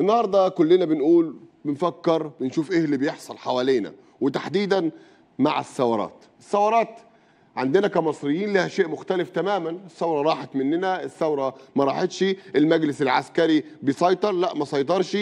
النهارده كلنا بنقول بنفكر بنشوف ايه اللي بيحصل حوالينا وتحديدا مع الثورات الثورات عندنا كمصريين لها شيء مختلف تماما الثوره راحت مننا الثوره ما راحتش المجلس العسكري بيسيطر لا ما سيطرش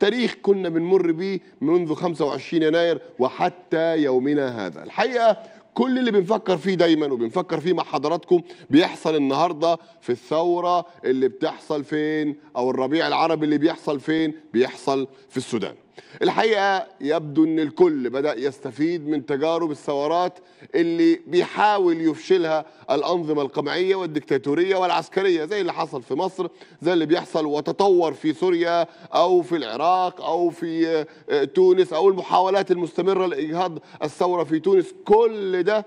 تاريخ كنا بنمر بيه منذ 25 يناير وحتى يومنا هذا الحقيقه كل اللي بنفكر فيه دايما وبنفكر فيه مع حضراتكم بيحصل النهارده في الثوره اللي بتحصل فين او الربيع العربي اللي بيحصل فين بيحصل في السودان الحقيقة يبدو أن الكل بدأ يستفيد من تجارب الثورات اللي بيحاول يفشلها الأنظمة القمعية والدكتاتورية والعسكرية زي اللي حصل في مصر زي اللي بيحصل وتطور في سوريا أو في العراق أو في آه، تونس أو المحاولات المستمرة لإجهاض الثورة في تونس كل ده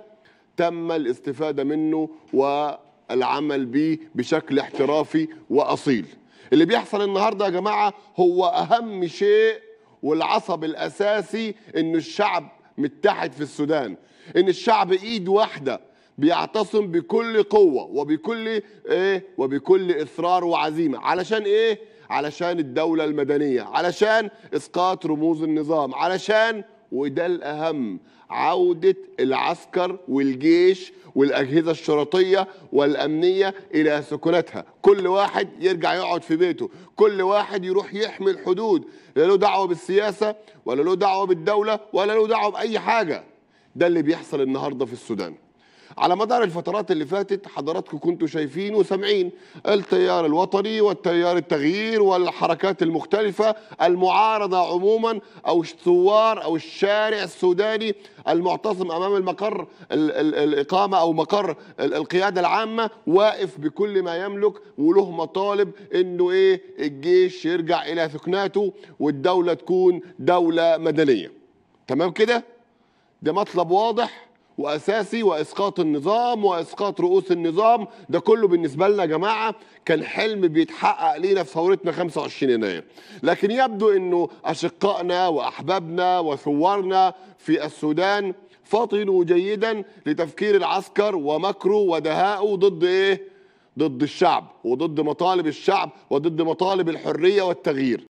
تم الاستفادة منه والعمل به بشكل احترافي وأصيل اللي بيحصل النهارده يا جماعه هو اهم شيء والعصب الأساسي إن الشعب متحد في السودان إن الشعب إيد واحدة بيعتصم بكل قوة وبكل إيه وبكل إصرار وعزيمة علشان إيه علشان الدولة المدنية علشان إسقاط رموز النظام علشان وده الأهم عودة العسكر والجيش والأجهزة الشرطية والأمنية إلى سكناتها كل واحد يرجع يقعد في بيته كل واحد يروح يحمي الحدود لا له دعوة بالسياسة ولا له دعوة بالدولة ولا له دعوة بأي حاجة ده اللي بيحصل النهاردة في السودان على مدار الفترات اللي فاتت حضراتكم كنتوا شايفين وسامعين التيار الوطني والتيار التغيير والحركات المختلفة المعارضة عموما أو الثوار أو الشارع السوداني المعتصم أمام المقر الإقامة أو مقر القيادة العامة واقف بكل ما يملك وله مطالب إنه إيه الجيش يرجع إلى ثكناته والدولة تكون دولة مدنية تمام كده ده مطلب واضح واساسي واسقاط النظام واسقاط رؤوس النظام ده كله بالنسبه لنا يا جماعه كان حلم بيتحقق لينا في ثورتنا 25 يناير لكن يبدو انه اشقائنا واحبابنا وثوارنا في السودان فطنوا جيدا لتفكير العسكر ومكره ودهائه ضد ايه ضد الشعب وضد مطالب الشعب وضد مطالب الحريه والتغيير